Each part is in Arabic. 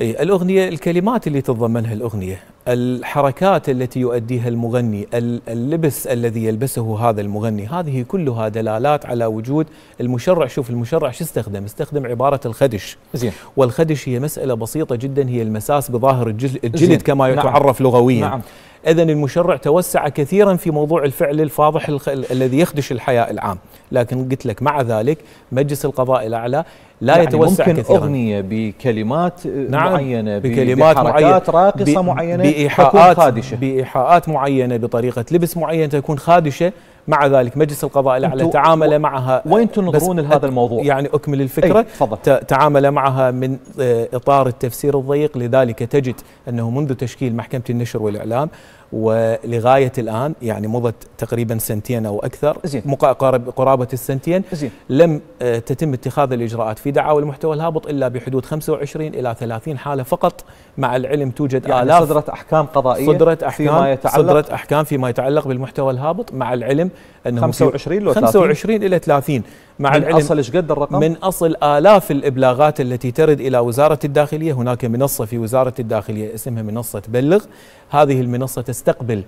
اي الاغنيه الكلمات اللي تتضمنها الاغنيه، الحركات التي يؤديها المغني، اللبس الذي يلبسه هذا المغني، هذه كلها دلالات على وجود المشرع، شوف المشرع شو استخدم؟ استخدم عباره الخدش. زين. والخدش هي مساله بسيطه جدا هي المساس بظاهر الجلد زين. كما نعم. يتعرف نعم. لغويا. نعم. إذا المشرع توسع كثيرا في موضوع الفعل الفاضح الذي يخدش الحياء العام لكن قلت لك مع ذلك مجلس القضاء الأعلى لا يعني يتوسع ممكن كثيرا أغنية بكلمات نعم معينة بكلمات معينة راقصة معينة بإيحاءات خادشة بإيحاءات معينة بطريقة لبس معينة تكون خادشة مع ذلك مجلس القضاء الأعلى تعامل معها وين تنظرون لهذا الموضوع؟ يعني أكمل إيه، الفكرة تفضل تعامل معها من آه، إطار التفسير الضيق لذلك تجد أنه منذ تشكيل محكمة النشر والإعلام ولغاية الآن يعني مضت تقريبا سنتين أو أكثر زين. قرابة السنتين زين. لم آه، تتم اتخاذ الإجراءات في دعاوى المحتوى الهابط إلا بحدود 25 إلى 30 حالة فقط مع العلم توجد يعني آلاف صدرت أحكام قضائية صدرت أحكام فيما يتعلق صدرت أحكام فيما يتعلق بالمحتوى الهابط مع العلم انه 25 لو 25 الى 30 مع من العلم اصل ايش قد الرقم؟ من اصل الاف الابلاغات التي ترد الى وزاره الداخليه هناك منصه في وزاره الداخليه اسمها منصه بلغ هذه المنصه تستقبل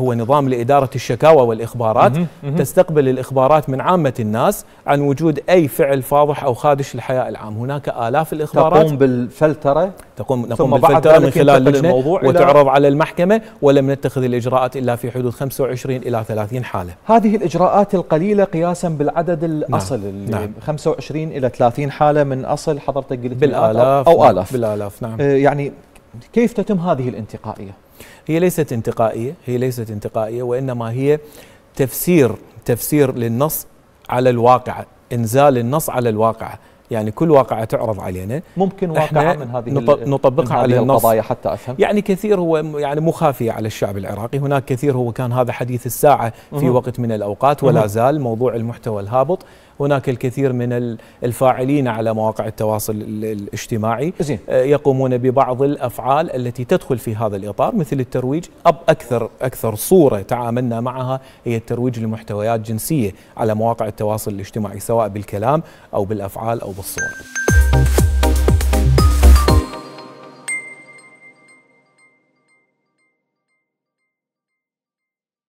هو نظام لإدارة الشكاوى والإخبارات تستقبل الإخبارات من عامة الناس عن وجود أي فعل فاضح أو خادش للحياء العام هناك آلاف الإخبارات تقوم بالفلترة تقوم نقوم بالفلترة من خلال لجنة وتعرض على المحكمة ولم نتخذ الإجراءات إلا في حدود 25 إلى 30 حالة هذه الإجراءات القليلة قياسا بالعدد نعم، الأصل نعم. نعم. 25 إلى 30 حالة من أصل حضرتك قلت بالآلاف أو نعم، آلاف بالآلاف نعم آه، يعني كيف تتم هذه الانتقائية؟ هي ليست انتقائية هي ليست انتقائية وإنما هي تفسير تفسير للنص على الواقعة إنزال النص على الواقعة يعني كل واقعة تعرض علينا ممكن واقعة من هذه نطبقها من هذه على النص القضايا حتى أفهم يعني كثير هو يعني مو خافية على الشعب العراقي هناك كثير هو كان هذا حديث الساعة في وقت من الأوقات ولا زال موضوع المحتوى الهابط هناك الكثير من الفاعلين على مواقع التواصل الاجتماعي زين. آه، يقومون ببعض الافعال التي تدخل في هذا الاطار مثل الترويج أب اكثر اكثر صوره تعاملنا معها هي الترويج لمحتويات جنسيه على مواقع التواصل الاجتماعي سواء بالكلام او بالافعال او بالصور.